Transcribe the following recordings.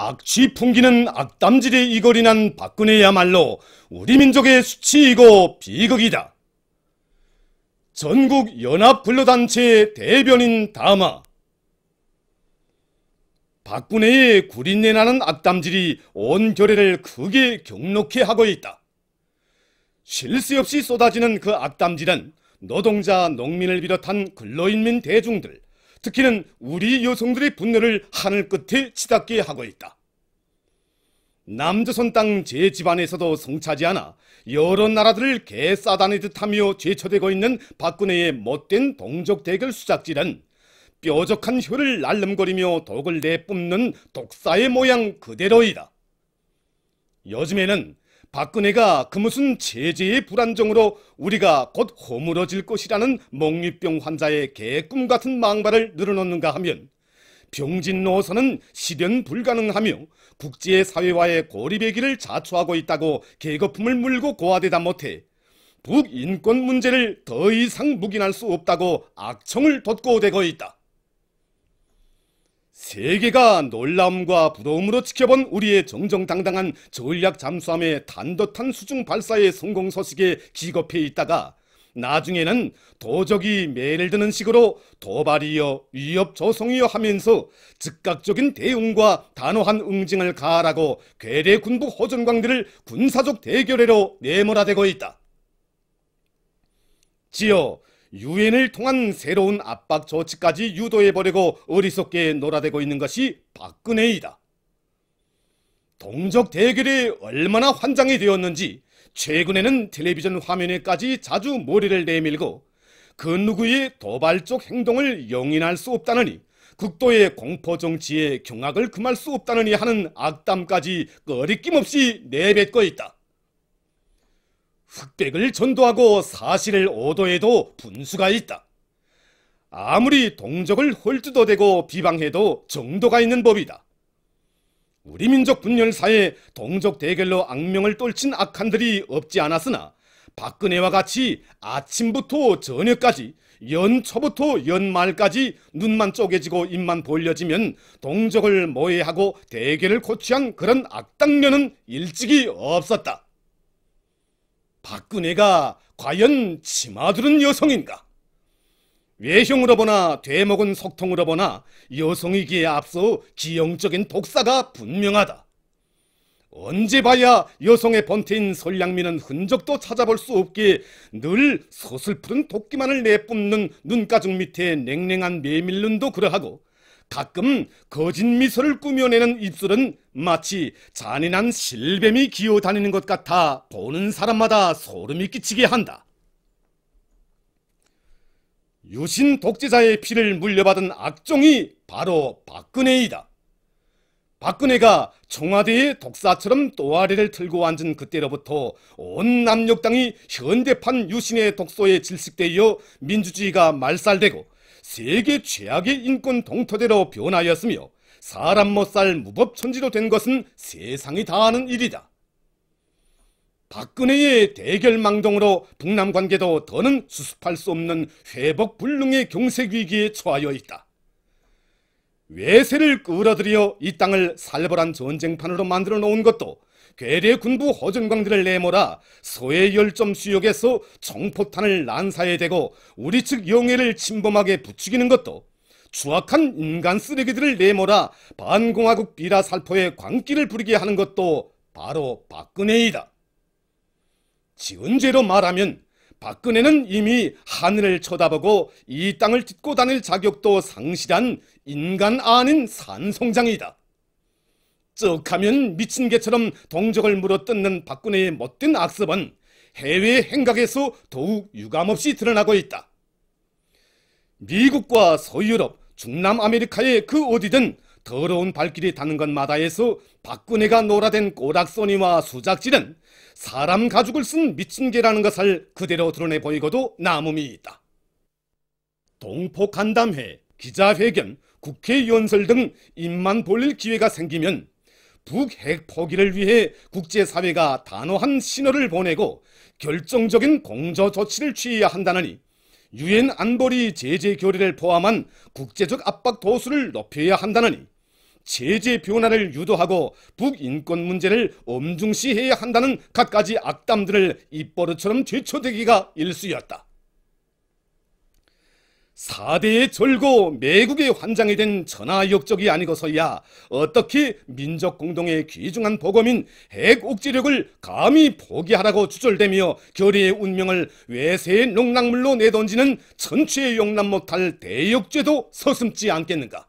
악취 풍기는 악담질이이거리난 박근혜야말로 우리 민족의 수치이고 비극이다. 전국 연합근로단체의 대변인 담아 박근혜의 구린내나는 악담질이 온 결의를 크게 경록해 하고 있다. 실수 없이 쏟아지는 그 악담질은 노동자, 농민을 비롯한 근로인민 대중들, 특히는 우리 여성들의 분노를 하늘 끝에 치닫게 하고 있다. 남조선 땅 제 집안에서도 성차지 않아 여러 나라들을 개싸다니듯 하며 제쳐대고 있는 박근혜의 못된 동족 대결 수작질은 뾰족한 혀를 날름거리며 독을 내뿜는 독사의 모양 그대로이다. 요즘에는 박근혜가 그 무슨 제제의 불안정으로 우리가 곧 허물어질 것이라는 멍유병 환자의 개꿈 같은 망발을 늘어놓는가 하면 병진 노선은 실현 불가능하며 국제사회와의 고립의 길을 자초하고 있다고 개거품을 물고 고하되다 못해 북인권 문제를 더 이상 묵인할 수 없다고 악청을 돋구어대고 있다. 세계가 놀람과 부러움으로 지켜본 우리의 정정당당한 전략 잠수함의 단도탄 수중 발사의 성공 소식에 기겁해 있다가 나중에는 도적이 매를 드는 식으로 도발이여 위협 조성이여 하면서 즉각적인 대응과 단호한 응징을 가하라고 괴뢰 군부 호전광들을 군사적 대결회로 내몰아대고 있다. 지어 유엔을 통한 새로운 압박 조치까지 유도해버리고 어리석게 놀아대고 있는 것이 박근혜이다. 동족 대결이 얼마나 환장이 되었는지 최근에는 텔레비전 화면에까지 자주 머리를 내밀고 그 누구의 도발적 행동을 용인할 수 없다느니 극도의 공포 정치에 경악을 금할 수 없다느니 하는 악담까지 꺼리낌 없이 내뱉고 있다. 흑백을 전도하고 사실을 오도해도 분수가 있다. 아무리 동족을 홀뜯어대고 비방해도 정도가 있는 법이다. 우리 민족 분열사에 동족 대결로 악명을 떨친 악한들이 없지 않았으나 박근혜와 같이 아침부터 저녁까지 연초부터 연말까지 눈만 쪼개지고 입만 벌려지면 동족을 모해하고 대결을 고취한 그런 악당면은 일찍이 없었다. 박근혜가 과연 치마들은 여성인가? 외형으로 보나 되먹은 속통으로 보나 여성이기에 앞서 기형적인 독사가 분명하다. 언제 봐야 여성의 번태인 설량미는 흔적도 찾아볼 수 없기에 늘 서슬푸른 도끼만을 내뿜는 눈가죽 밑에 냉랭한 메밀눈도 그러하고 가끔 거짓 미소를 꾸며내는 입술은 마치 잔인한 실뱀이 기어다니는 것 같아 보는 사람마다 소름이 끼치게 한다. 유신 독재자의 피를 물려받은 악종이 바로 박근혜이다. 박근혜가 청와대의 독사처럼 또아리를 틀고 앉은 그때로부터 온 남녘 당이 현대판 유신의 독소에 질식되어 민주주의가 말살되고 세계 최악의 인권 동토대로 변하였으며 사람 못 살 무법천지로 된 것은 세상이 다 아는 일이다. 박근혜의 대결망동으로 북남 관계도 더는 수습할 수 없는 회복 불능의 경색 위기에 처하여 있다. 외세를 끌어들여 이 땅을 살벌한 전쟁판으로 만들어 놓은 것도 괴뢰 군부 허전광들을 내몰아 소해 열점 수역에서 정포탄을 난사해 대고 우리 측 영해를 침범하게 부추기는 것도 추악한 인간 쓰레기들을 내몰아 반공화국 비라살포에 광기를 부리게 하는 것도 바로 박근혜이다. 지은 죄로 말하면 박근혜는 이미 하늘을 쳐다보고 이 땅을 딛고 다닐 자격도 상실한 인간 아닌 산성장이다. 쭉 하면 미친 개처럼 동적을 물어뜯는 박근혜의 멋된 악습은 해외 행각에서 더욱 유감없이 드러나고 있다. 미국과 서유럽, 중남아메리카의 그 어디든 더러운 발길이 닿는 것마다에서 박근혜가 놀아댄 꼬락소니와 수작질은 사람 가죽을 쓴 미친 개라는 것을 그대로 드러내 보이고도 남음이 있다. 동포 간담회, 기자회견, 국회 연설 등 입만 벌릴 기회가 생기면 북핵 포기를 위해 국제사회가 단호한 신호를 보내고 결정적인 공조 조치를 취해야 한다느니 유엔 안보리 제재 결의를 포함한 국제적 압박 도수를 높여야 한다느니 제재 변화를 유도하고 북인권 문제를 엄중시해야 한다는 갖가지 악담들을 입버릇처럼 제초되기가 일쑤였다. 사대의 졸고 매국의 환장이 된 천하역적이 아니고서야 어떻게 민족 공동의 귀중한 보검인 핵 옥지력을 감히 포기하라고 주절되며 결의의 운명을 외세의 농락물로 내던지는 천추의 용납 못할 대역죄도 서슴지 않겠는가?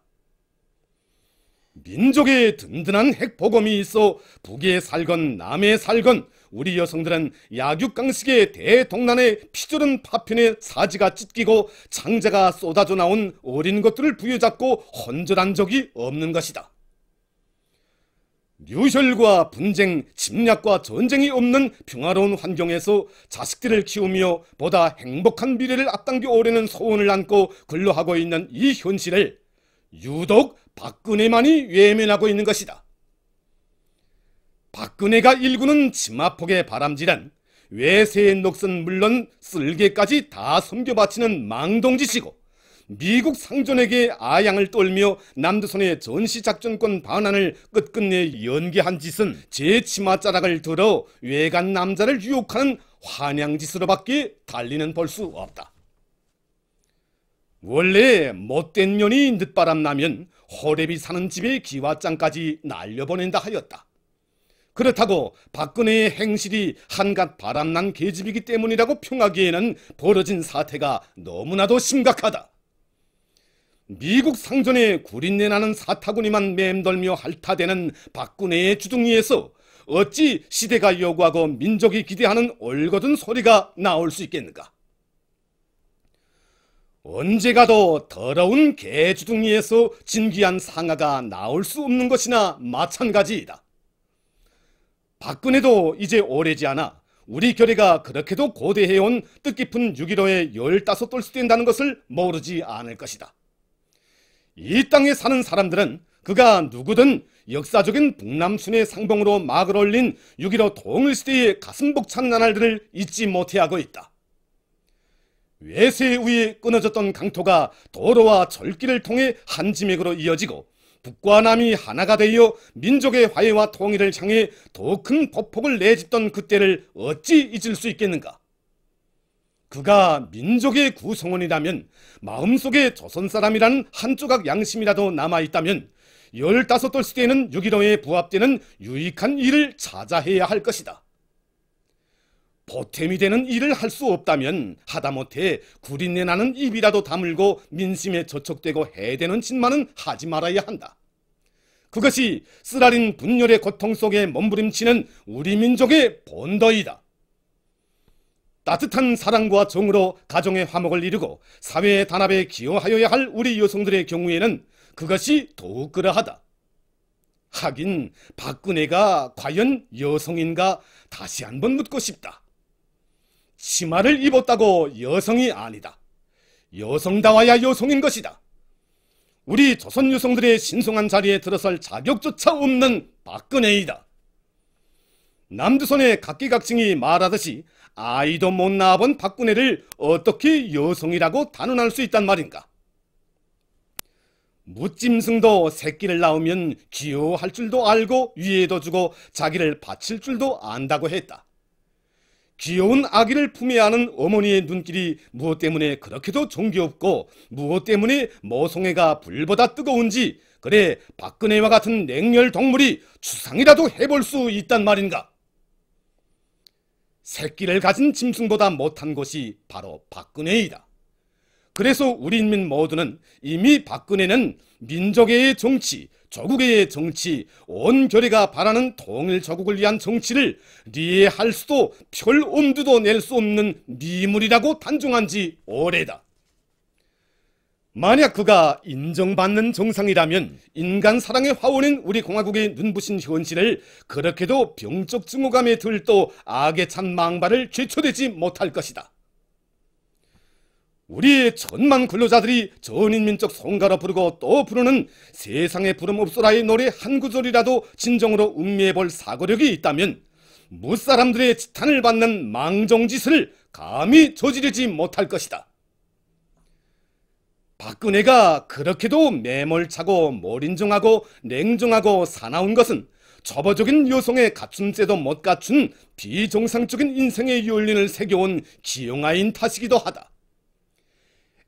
민족의 든든한 핵보검이 있어 북에 살건 남에 살건 우리 여성들은 약육강식의 대동란에 피조른 파편의 사지가 찢기고 창자가 쏟아져 나온 어린 것들을 부여잡고 헌절한 적이 없는 것이다. 유혈과 분쟁, 침략과 전쟁이 없는 평화로운 환경에서 자식들을 키우며 보다 행복한 미래를 앞당겨 오려는 소원을 안고 근로하고 있는 이 현실을 유독 박근혜만이 외면하고 있는 것이다. 박근혜가 일구는 치마폭의 바람질한 외세의 녹슨 물론 쓸개까지 다 섬겨 바치는 망동지시고 미국 상전에게 아양을 떨며 남조선의 전시작전권 반환을 끝끝내 연기한 짓은 제치마자락을 들어 외간 남자를 유혹하는 환양짓으로밖에 달리는 볼 수 없다. 원래 못된 년이 늦바람 나면 호랩이 사는 집에 기와장까지 날려보낸다 하였다. 그렇다고 박근혜의 행실이 한갓 바람난 계집이기 때문이라고 평하기에는 벌어진 사태가 너무나도 심각하다. 미국 상전에 구린내 나는 사타구니만 맴돌며 핥아대는 박근혜의 주둥이에서 어찌 시대가 요구하고 민족이 기대하는 올거든 소리가 나올 수 있겠는가? 언제 가도 더러운 개주둥이에서 진귀한 상아가 나올 수 없는 것이나 마찬가지이다. 박근혜도 이제 오래지 않아 우리 교례가 그렇게도 고대해온 뜻깊은 6.15의 15돌수 된다는 것을 모르지 않을 것이다. 이 땅에 사는 사람들은 그가 누구든 역사적인 북남순의 상봉으로 막을 올린 6.15 동일시대의 가슴 벅찬 나날들을 잊지 못해하고 있다. 외세 의 위에 끊어졌던 강토가 도로와 절길을 통해 한 지맥으로 이어지고 북과 남이 하나가 되어 민족의 화해와 통일을 향해 더큰보폭을 내집던 그때를 어찌 잊을 수 있겠는가? 그가 민족의 구성원이라면 마음속에 조선 사람이라는 한 조각 양심이라도 남아있다면 15돌 시대에는 6.15에 부합되는 유익한 일을 찾아해야 할 것이다. 보탬이 되는 일을 할 수 없다면 하다못해 구린내 나는 입이라도 다물고 민심에 저촉되고 해대는 짓만은 하지 말아야 한다. 그것이 쓰라린 분열의 고통 속에 몸부림치는 우리 민족의 본더이다. 따뜻한 사랑과 정으로 가정의 화목을 이루고 사회의 단합에 기여하여야 할 우리 여성들의 경우에는 그것이 더욱 그러하다. 하긴 박근혜가 과연 여성인가 다시 한번 묻고 싶다. 치마를 입었다고 여성이 아니다. 여성다워야 여성인 것이다. 우리 조선 여성들의 신성한 자리에 들어설 자격조차 없는 박근혜이다. 남조선의 각기각층이 말하듯이 아이도 못 낳아본 박근혜를 어떻게 여성이라고 단언할 수 있단 말인가? 무짐승도 새끼를 낳으면 기호할 줄도 알고 위에도 주고 자기를 바칠 줄도 안다고 했다. 귀여운 아기를 품에 안은 어머니의 눈길이 무엇 때문에 그렇게도 정겹고 무엇 때문에 모송애가 불보다 뜨거운지 그래 박근혜와 같은 냉혈 동물이 추상이라도 해볼 수 있단 말인가? 새끼를 가진 짐승보다 못한 것이 바로 박근혜이다. 그래서 우리 인민 모두는 이미 박근혜는 민족의 정치, 조국의 정치, 온 결의가 바라는 통일 조국을 위한 정치를 리해할 수도 별 엄두도 낼 수 없는 미물이라고 단정한 지 오래다. 만약 그가 인정받는 정상이라면 인간 사랑의 화원인 우리 공화국의 눈부신 현실을 그렇게도 병적 증오감에 들떠 악에 찬 망발을 제초되지 못할 것이다. 우리의 천만 근로자들이 전인민적 성가라 부르고 또 부르는 세상에 부름없소라의 노래 한 구절이라도 진정으로 음미해볼 사고력이 있다면 무사람들의 지탄을 받는 망정짓을 감히 저지르지 못할 것이다. 박근혜가 그렇게도 매몰차고 몰인종하고 냉정하고 사나운 것은 저버적인 여성의 갖춤새도 못 갖춘 비정상적인 인생의 윤리를 새겨온 기용아인 탓이기도 하다.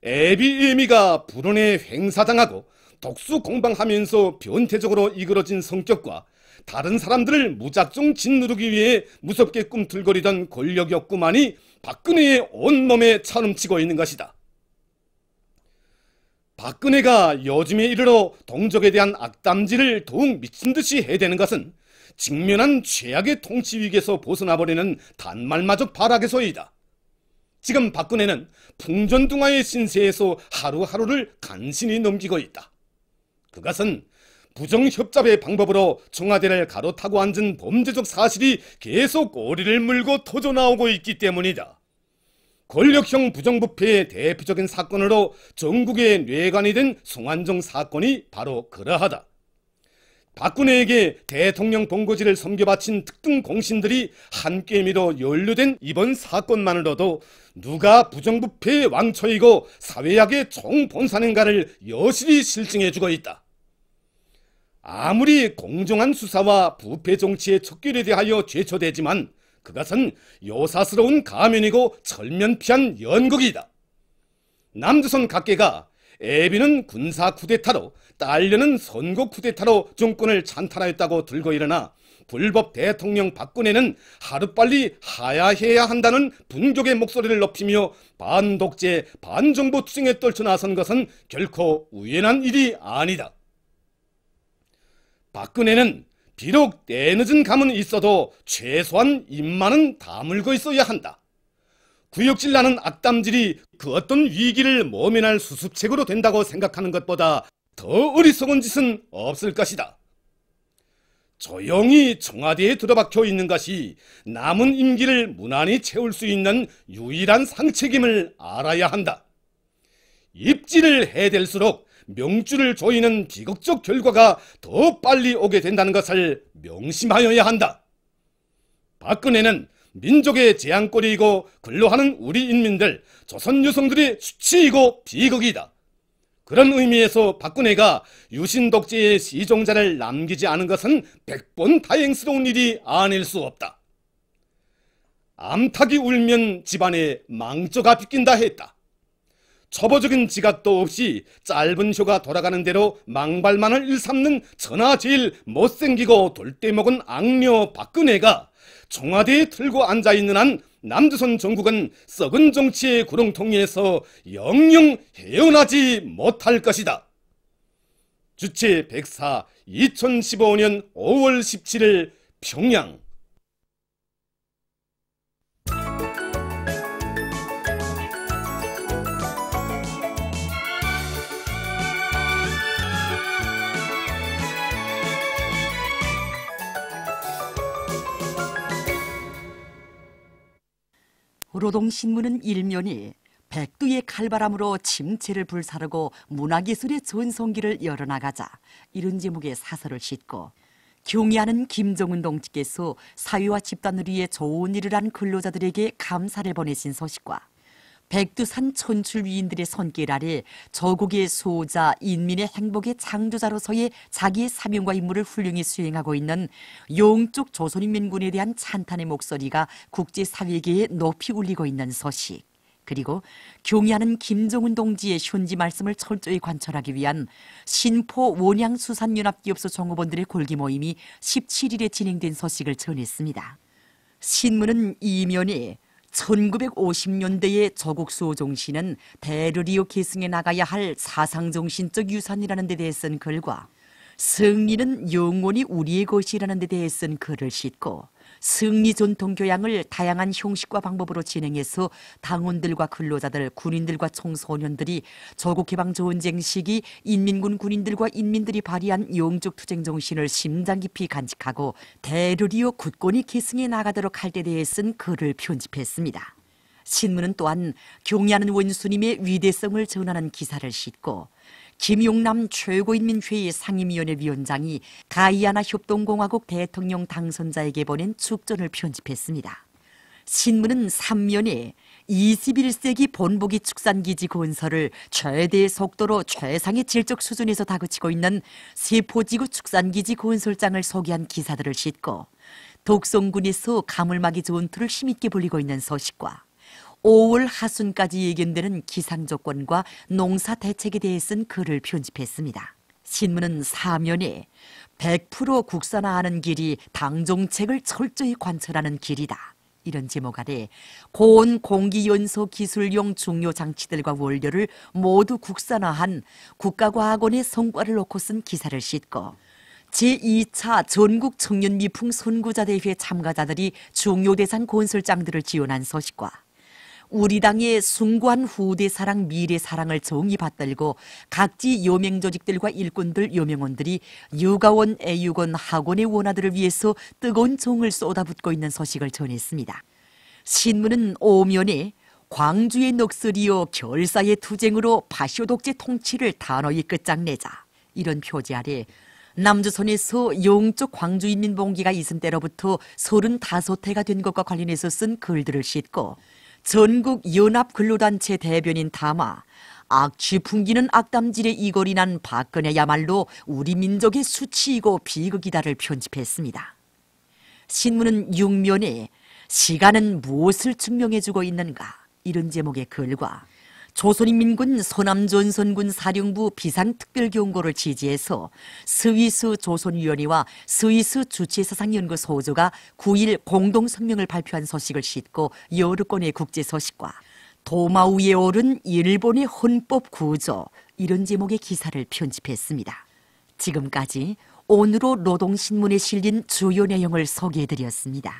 에비의미가 불운에 횡사당하고 독수공방하면서 변태적으로 이그러진 성격과 다른 사람들을 무작정 짓누르기 위해 무섭게 꿈틀거리던 권력이었구만이 박근혜의 온몸에 차름치고 있는 것이다. 박근혜가 요즘에 이르러 동족에 대한 악담질을 더욱 미친듯이 해대는 것은 직면한 최악의 통치위기에서 벗어나버리는 단말마적 발악의 소이다. 지금 박근혜는 풍전등화의 신세에서 하루하루를 간신히 넘기고 있다. 그것은 부정협잡의 방법으로 청와대를 가로타고 앉은 범죄적 사실이 계속 꼬리를 물고 터져나오고 있기 때문이다. 권력형 부정부패의 대표적인 사건으로 전국의 뇌관이 된 송환정 사건이 바로 그러하다. 박근혜에게 대통령 본고지를 섬겨바친 특등 공신들이 한께미로 연루된 이번 사건만으로도 누가 부정부패의 왕초이고 사회학의 총본사인가를 여실히 실증해주고 있다. 아무리 공정한 수사와 부패 정치의 척결에 대하여 죄초되지만 그것은 요사스러운 가면이고 철면피한 연극이다. 남조선 각계가 에비는 군사 쿠데타로 딸려는 선거 쿠데타로 정권을 찬탈하였다고 들고 일어나 불법 대통령 박근혜는 하루빨리 하야해야 한다는 분족의 목소리를 높이며 반독재, 반정부 투쟁에 떨쳐나선 것은 결코 우연한 일이 아니다. 박근혜는 비록 때늦은 감은 있어도 최소한 입만은 다물고 있어야 한다. 구역질 나는 악담질이 그 어떤 위기를 모면할 수습책으로 된다고 생각하는 것보다 더 어리석은 짓은 없을 것이다. 조용히 청와대에 들어박혀 있는 것이 남은 임기를 무난히 채울 수 있는 유일한 상책임을 알아야 한다. 입지를 해댈수록 명주를 조이는 비극적 결과가 더 빨리 오게 된다는 것을 명심하여야 한다. 박근혜는 민족의 재앙거리이고 근로하는 우리 인민들, 조선 여성들의 수치이고 비극이다. 그런 의미에서 박근혜가 유신독재의 시종자를 남기지 않은 것은 백번 다행스러운 일이 아닐 수 없다. 암탉이 울면 집안에 망조가 빗긴다 했다. 초보적인 지각도 없이 짧은 효가 돌아가는 대로 망발만을 일삼는 천하 제일 못생기고 돌대먹은 악녀 박근혜가 청와대에 틀고 앉아있는 한 남조선 정국은 썩은 정치의 구렁통이에서 영영 헤어나지 못할 것이다. 주체 104 2015년 5월 17일 평양 로동신문은 일면이 백두의 칼바람으로 침체를 불사르고 문화기술의 전성기를 열어나가자 이런 제목의 사설을 싣고 경의하는 김정은 동지께서 사회와 집단을 위해 좋은 일을 한 근로자들에게 감사를 보내신 소식과 백두산 천출위인들의 손길 아래 저국의 수호자, 인민의 행복의 창조자로서의 자기의 사명과 임무를 훌륭히 수행하고 있는 용쪽 조선인민군에 대한 찬탄의 목소리가 국제사회계에 높이 울리고 있는 소식. 그리고 경의하는 김정은 동지의 현지 말씀을 철저히 관철하기 위한 신포 원양수산연합기업소 종업원들의 골기 모임이 17일에 진행된 소식을 전했습니다. 신문은 이면에 1950년대의 저국 수호종신은대르리오계승에 나가야 할 사상정신적 유산이라는 데 대해 쓴 글과 승리는 영원히 우리의 것이라는 데 대해 쓴 글을 싣고 승리 전통 교양을 다양한 형식과 방법으로 진행해서 당원들과 근로자들, 군인들과 청소년들이 조국 해방 전쟁 시기 인민군 군인들과 인민들이 발휘한 영적 투쟁 정신을 심장 깊이 간직하고 대르리어 굳건히 계승해 나가도록 할때 대해 쓴 글을 편집했습니다. 신문은 또한 경애하는 원수님의 위대성을 전하는 기사를 싣고 김용남 최고인민회의 상임위원회 위원장이 가이아나 협동공화국 대통령 당선자에게 보낸 축전을 편집했습니다. 신문은 3면에 21세기 본보기 축산기지 건설을 최대 속도로 최상의 질적 수준에서 다그치고 있는 세포지구 축산기지 건설장을 소개한 기사들을 싣고 독성군에서 가물막이 전투를 힘있게 벌리고 있는 소식과 5월 하순까지 예견되는 기상 조건과 농사 대책에 대해 쓴 글을 편집했습니다. 신문은 사면에 100% 국산화하는 길이 당정책을 철저히 관철하는 길이다. 이런 제목 아래 고온 공기 연소 기술용 중요 장치들과 원료를 모두 국산화한 국가과학원의 성과를 놓고 쓴 기사를 싣고 제2차 전국 청년 미풍 선구자 대회 참가자들이 중요 대상 건설장들을 지원한 소식과 우리 당의 숭고한 후대 사랑 미래 사랑을 정이 받들고 각지 요명 조직들과 일꾼들 요명원들이 유가원 애육원 학원의 원화들을 위해서 뜨거운 종을 쏟아붓고 있는 소식을 전했습니다. 신문은 오면에 광주의 녹슬이요 결사의 투쟁으로 파쇼 독재 통치를 단호히 끝장내자 이런 표지 아래 남조선에서 용적 광주인민봉기가 있은 때로부터 35태가 된 것과 관련해서 쓴 글들을 싣고 전국연합근로단체 대변인 담아 악취 풍기는 악담질의 이걸이난 박근혜야말로 우리 민족의 수치이고 비극이다를 편집했습니다. 신문은 6면에 시간은 무엇을 증명해주고 있는가 이런 제목의 글과 조선인민군 서남전선군 사령부 비상특별경고를 지지해서 스위스 조선위원회와 스위스 주체사상연구소 호조가 9일 공동성명을 발표한 소식을 싣고 여러 건의 국제 소식과 도마 위에 오른 일본의 헌법 구조 이런 제목의 기사를 편집했습니다. 지금까지 오늘로 노동신문에 실린 주요 내용을 소개해드렸습니다.